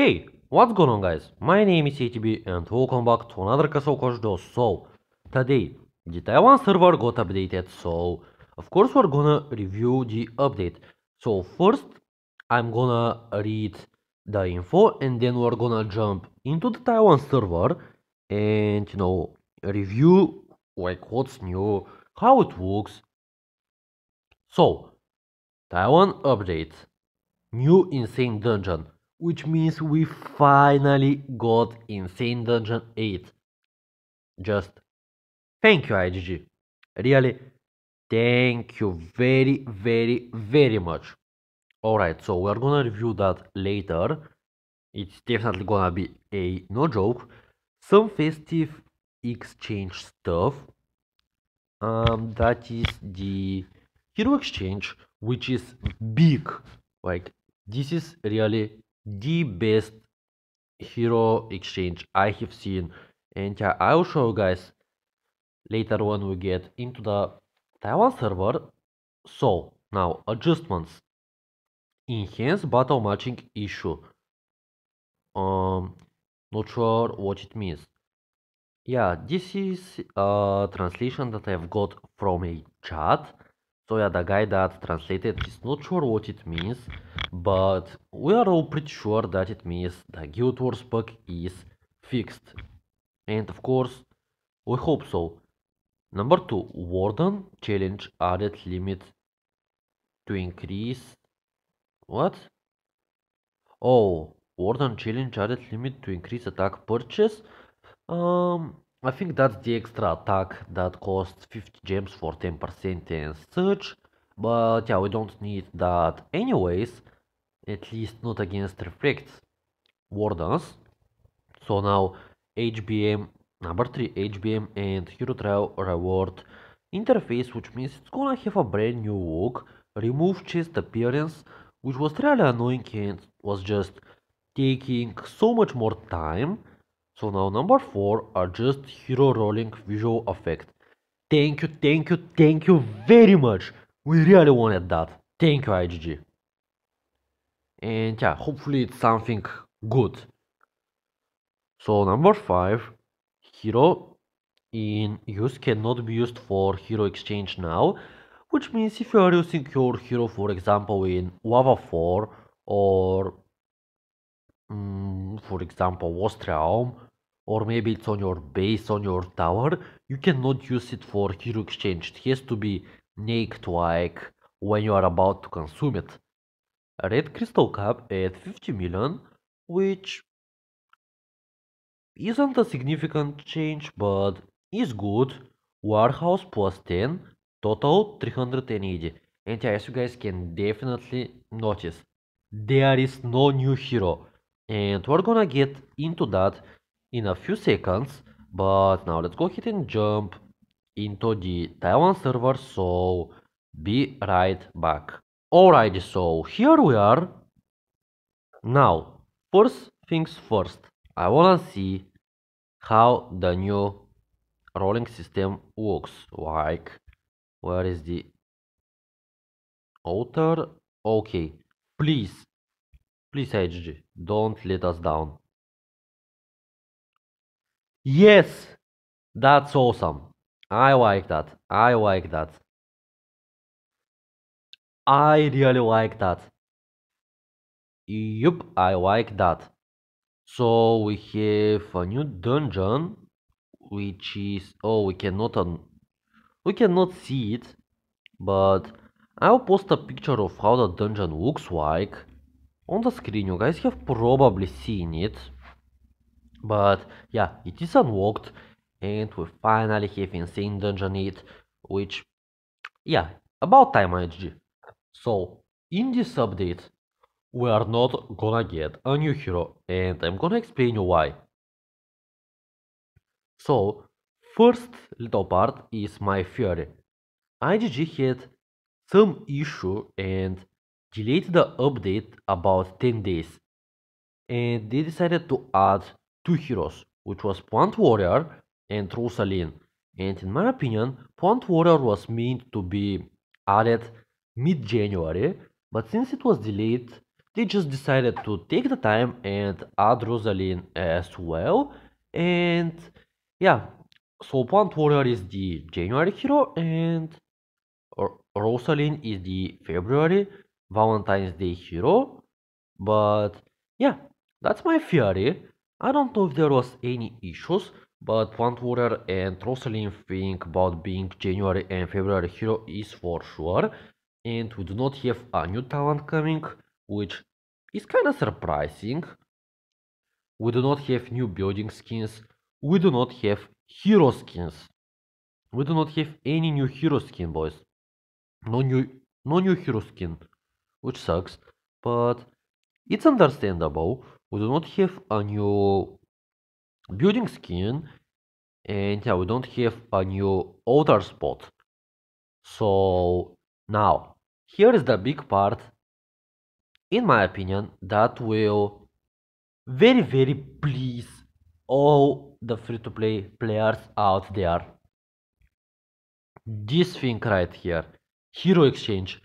Hey, what's going on guys? My name is ATB and welcome back to another Castle Clash So, today, the Taiwan server got updated, so of course we're gonna review the update. So first, I'm gonna read the info and then we're gonna jump into the Taiwan server and, you know, review like what's new, how it works. So, Taiwan update, new insane dungeon which means we finally got Insane Dungeon 8. Just thank you, IGG. Really, thank you very, very, very much. Alright, so we're gonna review that later. It's definitely gonna be a no joke. Some festive exchange stuff. Um, that is the hero exchange, which is big. Like, this is really the best hero exchange I have seen. And yeah, I will show you guys later when we get into the Taiwan server. So now adjustments. Enhance battle matching issue. Um not sure what it means. Yeah, this is a uh, translation that I've got from a chat so yeah, the guy that translated is not sure what it means, but we are all pretty sure that it means the Guild Wars bug is fixed. And of course, we hope so. Number 2. Warden challenge added limit to increase... What? Oh, Warden challenge added limit to increase attack purchase? Um, I think that's the extra attack that costs 50 gems for 10% and such, but yeah, we don't need that anyways, at least not against reflects, Wardens. So now HBM, number 3, HBM and Hero Trial Reward interface, which means it's gonna have a brand new look, remove chest appearance, which was really annoying and was just taking so much more time so now number four are just hero rolling visual effect. Thank you, thank you, thank you very much. We really wanted that. Thank you, IGG. And yeah, hopefully it's something good. So number five, hero in use cannot be used for hero exchange now, which means if you are using your hero, for example, in Lava 4 or, um, for example, Lost Realm, or maybe it's on your base on your tower you cannot use it for hero exchange it has to be naked like when you are about to consume it red crystal cap at 50 million which isn't a significant change but is good warehouse plus 10 total 380 and as you guys can definitely notice there is no new hero and we're gonna get into that in a few seconds. But now let's go ahead and jump into the Taiwan server. So be right back. Alright, so here we are. Now, first things first, I wanna see how the new rolling system works. Like, where is the author? Okay, please, please HG, don't let us down. Yes, that's awesome. I like that. I like that. I really like that. Yup, I like that. So we have a new dungeon, which is oh we cannot un we cannot see it, but I'll post a picture of how the dungeon looks like on the screen. You guys have probably seen it. But yeah, it is unlocked and we finally have Insane Dungeon 8, which, yeah, about time IGG. So, in this update, we are not gonna get a new hero and I'm gonna explain you why. So, first little part is my theory. IGG had some issue and delayed the update about 10 days and they decided to add two heroes, which was Plant Warrior and Rosaline. And in my opinion, Plant Warrior was meant to be added mid-January, but since it was delayed, they just decided to take the time and add Rosaline as well. And yeah, so Plant Warrior is the January hero and Rosaline is the February Valentine's Day hero. But yeah, that's my theory. I don't know if there was any issues, but Pantwater and Rosalind think about being January and February hero is for sure, and we do not have a new talent coming, which is kinda surprising. We do not have new building skins, we do not have hero skins. We do not have any new hero skin, boys. No new, no new hero skin, which sucks, but it's understandable we do not have a new building skin and yeah, we don't have a new altar spot so now here is the big part in my opinion that will very very please all the free to play players out there this thing right here hero exchange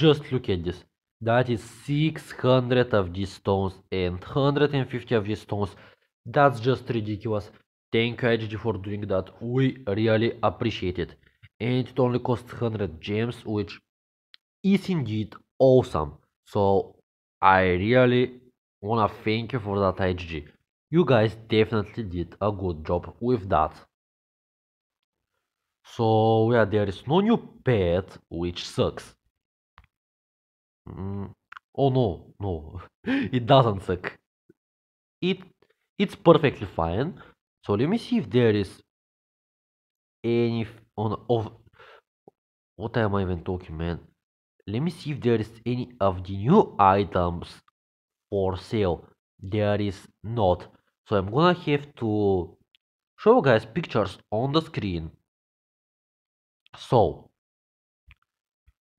just look at this that is 600 of these stones and 150 of these stones. That's just ridiculous. Thank you HG for doing that. We really appreciate it. And it only costs 100 gems, which is indeed awesome. So I really wanna thank you for that HG. You guys definitely did a good job with that. So yeah, there is no new pet, which sucks. Oh no, no, it doesn't suck. It it's perfectly fine. So let me see if there is any on of what am I even talking, man? Let me see if there is any of the new items for sale. There is not. So I'm gonna have to show you guys pictures on the screen. So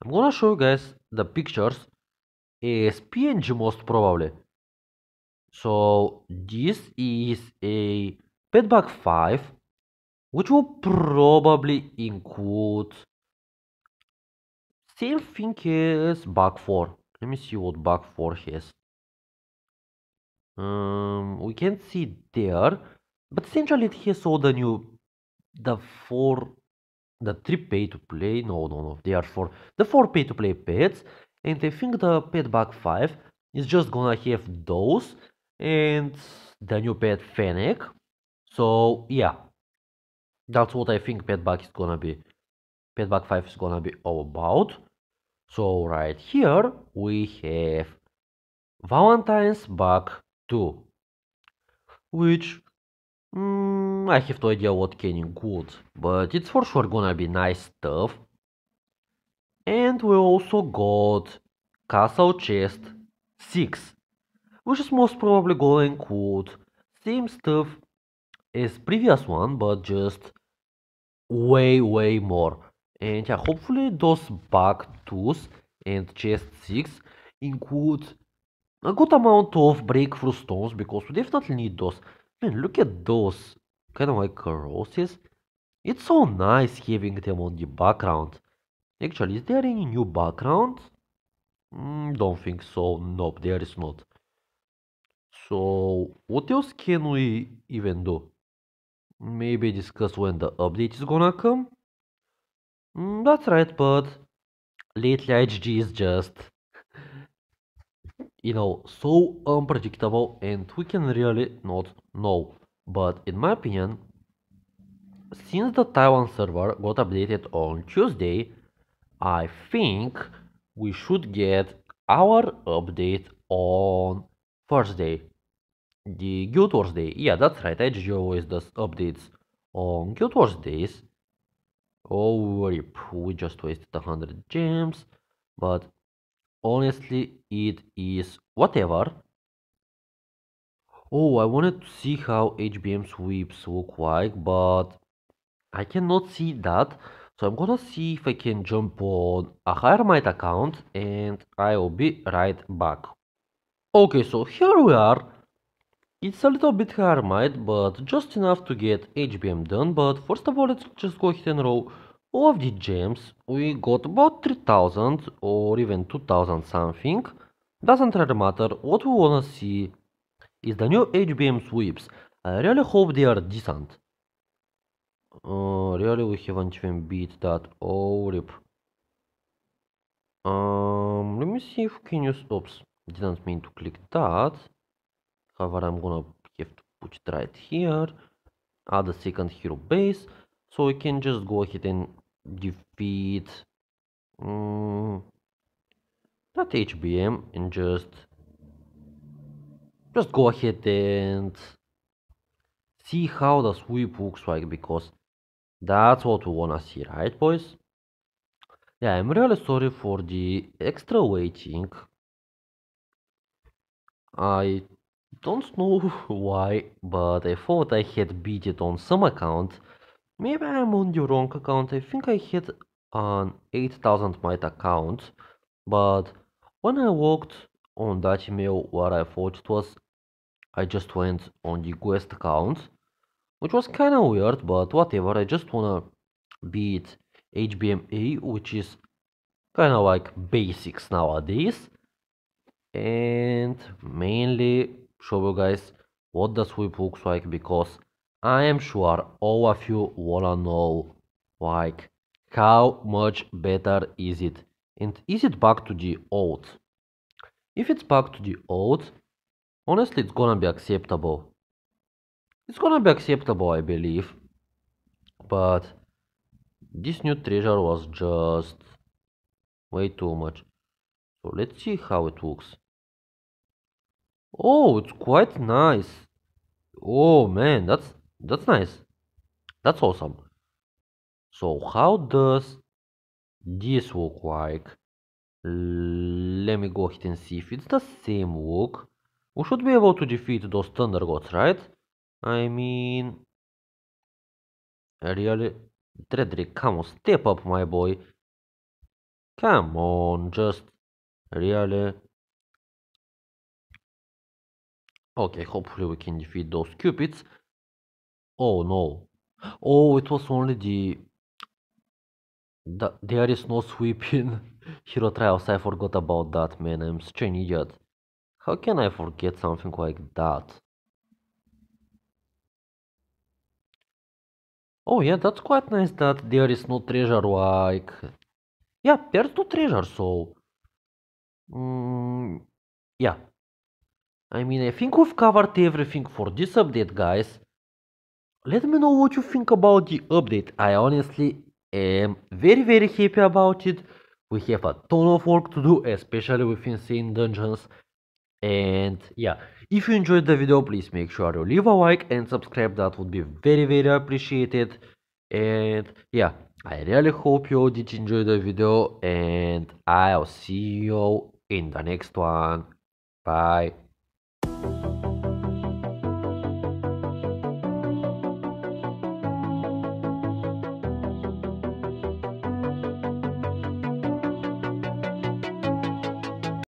I'm gonna show you guys the pictures is PNG most probably. So this is a Petback 5 which will probably include same thing as Bug 4. Let me see what Bug 4 has. Um, we can see there, but essentially it has all the new, the four the three pay to play no no no they are for the four pay to play pets and i think the pet back five is just gonna have those and the new pet fennec so yeah that's what i think pet back is gonna be pet back five is gonna be all about so right here we have valentine's back two which Mm, I have no idea what can include, but it's for sure gonna be nice stuff. And we also got Castle Chest 6, which is most probably gonna include same stuff as previous one, but just way way more. And yeah, hopefully those back tools and chest 6 include a good amount of breakthrough stones because we definitely need those. Man, look at those kind of like roses. It's so nice having them on the background. Actually, is there any new background? Mm, don't think so. Nope, there is not. So, what else can we even do? Maybe discuss when the update is gonna come? Mm, that's right, but lately HG is just you know, so unpredictable and we can really not know. But in my opinion, since the Taiwan server got updated on Tuesday, I think we should get our update on Thursday. The Guild Thursday. Yeah, that's right. HGO always does updates on Guild Thursdays. Oh, rip. We just wasted 100 gems. But Honestly, it is whatever. Oh, I wanted to see how HBM sweeps look like, but I cannot see that. So I'm gonna see if I can jump on a Hiremite account and I'll be right back. Okay, so here we are. It's a little bit Hiremite, but just enough to get HBM done. But first of all, let's just go ahead and roll all of the gems we got about 3000 or even 2000 something doesn't really matter what we wanna see is the new HBM sweeps I really hope they are decent uh, really we haven't even beat that oh rip um let me see if can use oops didn't mean to click that however i'm gonna have to put it right here add a second hero base so we can just go ahead and defeat um, mm, that HBM and just just go ahead and see how the sweep looks like because that's what we wanna see right boys yeah I'm really sorry for the extra waiting I don't know why but I thought I had beat it on some account Maybe I'm on the wrong account. I think I had an 8000 might account, but when I walked on that email, what I thought it was, I just went on the guest account, which was kinda weird, but whatever. I just wanna beat HBMA, which is kinda like basics nowadays, and mainly show you guys what the sweep looks like because I am sure all of you wanna know like how much better is it and is it back to the old if it's back to the old honestly it's gonna be acceptable it's gonna be acceptable I believe but this new treasure was just way too much so let's see how it looks oh it's quite nice oh man that's that's nice. That's awesome. So how does this look like? Let me go ahead and see if it's the same look. We should be able to defeat those Thunder Gods, right? I mean... Really? dreadrick come on, step up, my boy. Come on, just... Really? Okay, hopefully we can defeat those Cupids. Oh no. Oh, it was only the. the there is no sweeping Hero Trials. I forgot about that, man. I'm such an idiot. How can I forget something like that? Oh yeah, that's quite nice that there is no treasure like... Yeah, there's no treasure, so... Mm, yeah. I mean, I think we've covered everything for this update, guys let me know what you think about the update i honestly am very very happy about it we have a ton of work to do especially with insane dungeons and yeah if you enjoyed the video please make sure to leave a like and subscribe that would be very very appreciated and yeah i really hope you all did enjoy the video and i'll see you in the next one bye